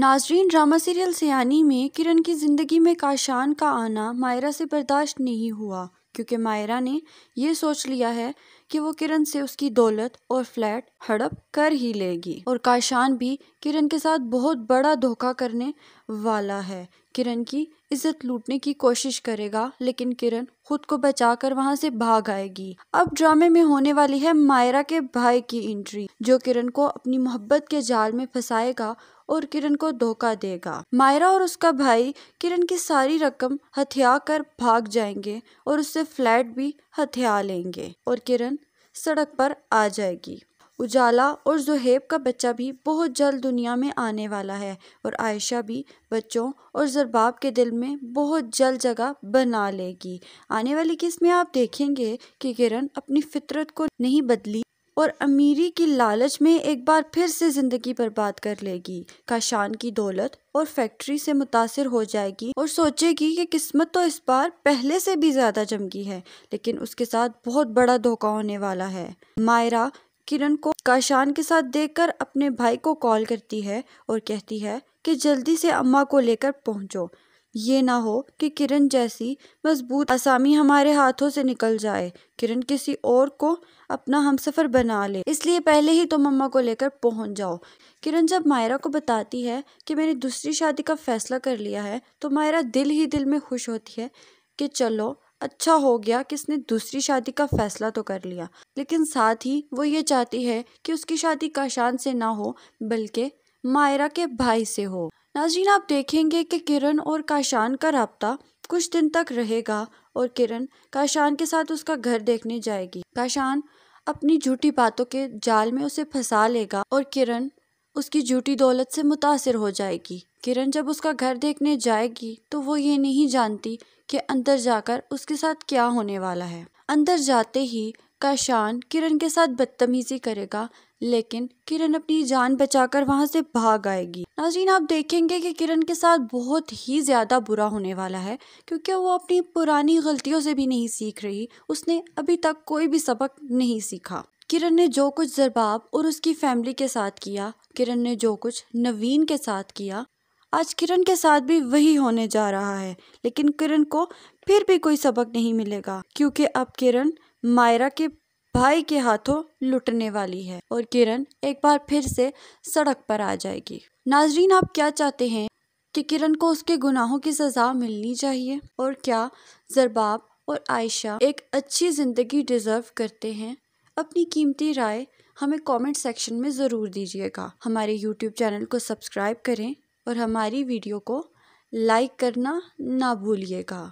नाजरीन drama serial सियानी में किरण की ज़िंदगी में काशान का आना मायरा से बर्दाश्त नहीं हुआ क्योंकि मायरा ने यह सोच लिया है कि वो किरण से उसकी दौलत और फ्लैट हड़प कर ही लेगी और काशान भी किरण के साथ बहुत बड़ा धोखा करने वाला है किरण की इज्जत लूटने की कोशिश करेगा लेकिन किरण खुद को बचाकर वहां से भाग आएगी अब ड्रामे में होने वाली है मायरा के भाई की एंट्री जो किरण को अपनी मोहब्बत के जाल में फंसाएगा और किरण को धोखा देगा मायरा और उसका भाई किरण की सारी रकम हथिया कर भाग जाएंगे और उससे उसे फ्लैट भी हथिया लेंगे और किरण सड़क पर आ जाएगी उजाला और जुहेब का बच्चा भी बहुत जल्द दुनिया में आने वाला है और आयशा भी बच्चों और जरबाब के दिल में बहुत जल्द जगह बना लेगी आने वाली किस्त में आप देखेंगे कि किरण अपनी फितरत को नहीं बदली और अमीरी की लालच में एक बार फिर से ज़िंदगी बर्बाद कर लेगी काशान की दौलत और फैक्ट्री से मुतासर हो जाएगी और सोचेगी कि किस्मत तो इस बार पहले से भी ज़्यादा जमगी है लेकिन उसके साथ बहुत बड़ा धोखा होने वाला है मायरा किरण को काशान के साथ देखकर अपने भाई को कॉल करती है और कहती है कि जल्दी से अम्मा को लेकर पहुंचो ये ना हो कि किरण जैसी मजबूत आसामी हमारे हाथों से निकल जाए किरण किसी और को अपना हम सफ़र बना ले इसलिए पहले ही तो मम्मा को लेकर पहुंच जाओ किरण जब मायरा को बताती है कि मैंने दूसरी शादी का फ़ैसला कर लिया है तो मायरा दिल ही दिल में खुश होती है कि चलो अच्छा हो गया कि इसने दूसरी शादी का फैसला तो कर लिया लेकिन साथ ही वो ये चाहती है कि उसकी शादी काशान से ना हो बल्कि मायरा के भाई से हो नाजीन आप देखेंगे कि किरण और काशान का रबता कुछ दिन तक रहेगा और किरण काशान के साथ उसका घर देखने जाएगी काशान अपनी झूठी बातों के जाल में उसे फंसा लेगा और किरण उसकी झूठी दौलत से मुतासर हो जाएगी किरण जब उसका घर देखने जाएगी तो वो ये नहीं जानती कि अंदर जाकर उसके साथ क्या होने वाला है अंदर जाते ही काशान किरण के साथ बदतमीजी करेगा लेकिन किरण अपनी जान बचाकर वहाँ से भाग आएगी नाजीन आप देखेंगे कि किरण के साथ बहुत ही ज़्यादा बुरा होने वाला है क्योंकि वो अपनी पुरानी गलतियों से भी नहीं सीख रही उसने अभी तक कोई भी सबक नहीं सीखा किरण ने जो कुछ जरबाब और उसकी फैमिली के साथ किया किरण ने जो कुछ नवीन के साथ किया आज किरण के साथ भी वही होने जा रहा है लेकिन किरण को फिर भी कोई सबक नहीं मिलेगा क्योंकि अब किरण मायरा के भाई के हाथों लुटने वाली है और किरण एक बार फिर से सड़क पर आ जाएगी नाजरीन आप क्या चाहते हैं कि किरण को उसके गुनाहों की सजा मिलनी चाहिए और क्या जरबाब और आयशा एक अच्छी ज़िंदगी डिज़र्व करते हैं अपनी कीमती राय हमें कमेंट सेक्शन में ज़रूर दीजिएगा हमारे यूट्यूब चैनल को सब्सक्राइब करें और हमारी वीडियो को लाइक करना ना भूलिएगा